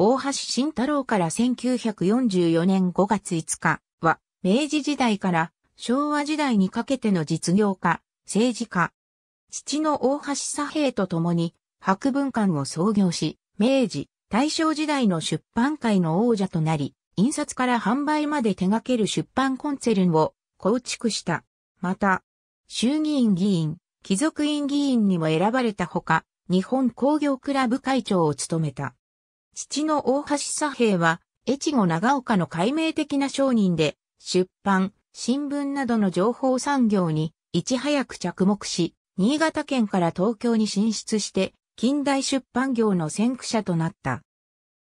大橋慎太郎から1944年5月5日は、明治時代から昭和時代にかけての実業家、政治家。父の大橋左平と共に、博文館を創業し、明治、大正時代の出版界の王者となり、印刷から販売まで手掛ける出版コンツェルンを構築した。また、衆議院議員、貴族院議員にも選ばれたほか、日本工業クラブ会長を務めた。父の大橋左平は、越後長岡の解明的な商人で、出版、新聞などの情報産業に、いち早く着目し、新潟県から東京に進出して、近代出版業の先駆者となった。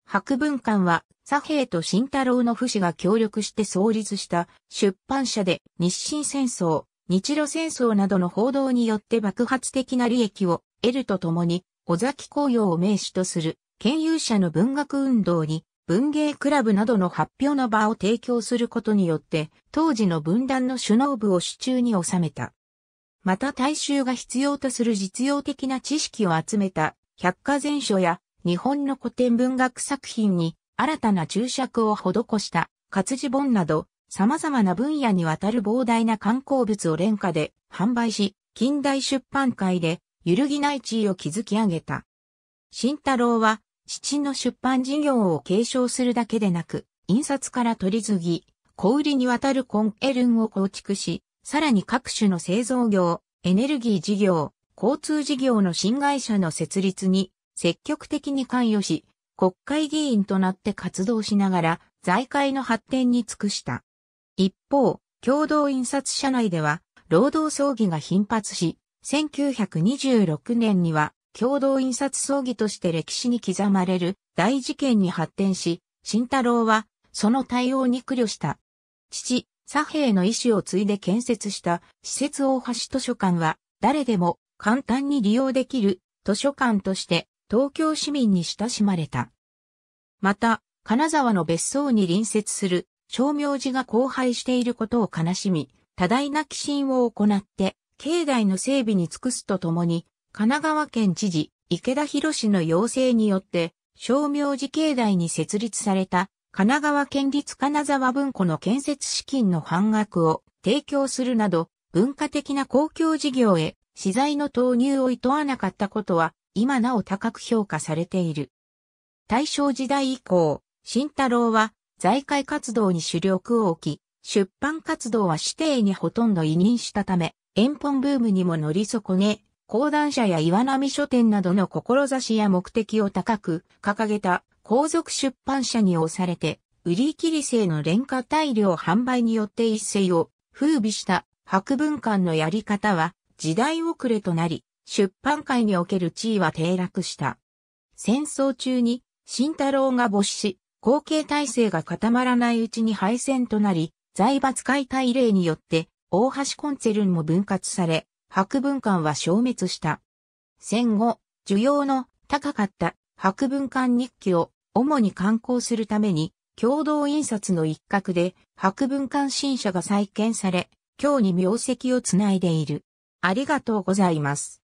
博文館は、左平と慎太郎の不死が協力して創立した出版社で日清戦争、日露戦争などの報道によって爆発的な利益を得るとともに、尾崎紅葉を名手とする研究者の文学運動に文芸クラブなどの発表の場を提供することによって、当時の分断の首脳部を手中に収めた。また大衆が必要とする実用的な知識を集めた百科全書や日本の古典文学作品に新たな注釈を施した活字本など様々な分野にわたる膨大な観光物を廉価で販売し、近代出版界で揺るぎない地位を築き上げた。慎太郎は父の出版事業を継承するだけでなく、印刷から取り継ぎ、小売りにわたるコンエルンを構築し、さらに各種の製造業、エネルギー事業、交通事業の新会社の設立に積極的に関与し、国会議員となって活動しながら、財界の発展に尽くした。一方、共同印刷社内では、労働争議が頻発し、1926年には共同印刷葬儀として歴史に刻まれる大事件に発展し、慎太郎はその対応に苦慮した。父、左平の意志を継いで建設した施設大橋図書館は誰でも簡単に利用できる図書館として東京市民に親しまれた。また、金沢の別荘に隣接する商明寺が荒廃していることを悲しみ、多大な寄進を行って、境内の整備に尽くすとともに、神奈川県知事、池田博士の要請によって、商明寺境内に設立された、神奈川県立金沢文庫の建設資金の半額を提供するなど、文化的な公共事業へ資材の投入を厭わなかったことは、今なお高く評価されている。大正時代以降、慎太郎は財界活動に主力を置き、出版活動は指定にほとんど委任したため、遠本ブームにも乗り損ね、講談社や岩波書店などの志や目的を高く掲げた皇族出版社に押されて、売り切り制の廉価大量販売によって一世を風靡した博文館のやり方は時代遅れとなり、出版界における地位は低落した。戦争中に慎太郎が没し、後継体制が固まらないうちに敗戦となり、財閥解体令によって大橋コンツェルンも分割され、博文館は消滅した。戦後、需要の高かった博文館日記を主に刊行するために、共同印刷の一角で博文館新社が再建され、今日に名跡をつないでいる。ありがとうございます。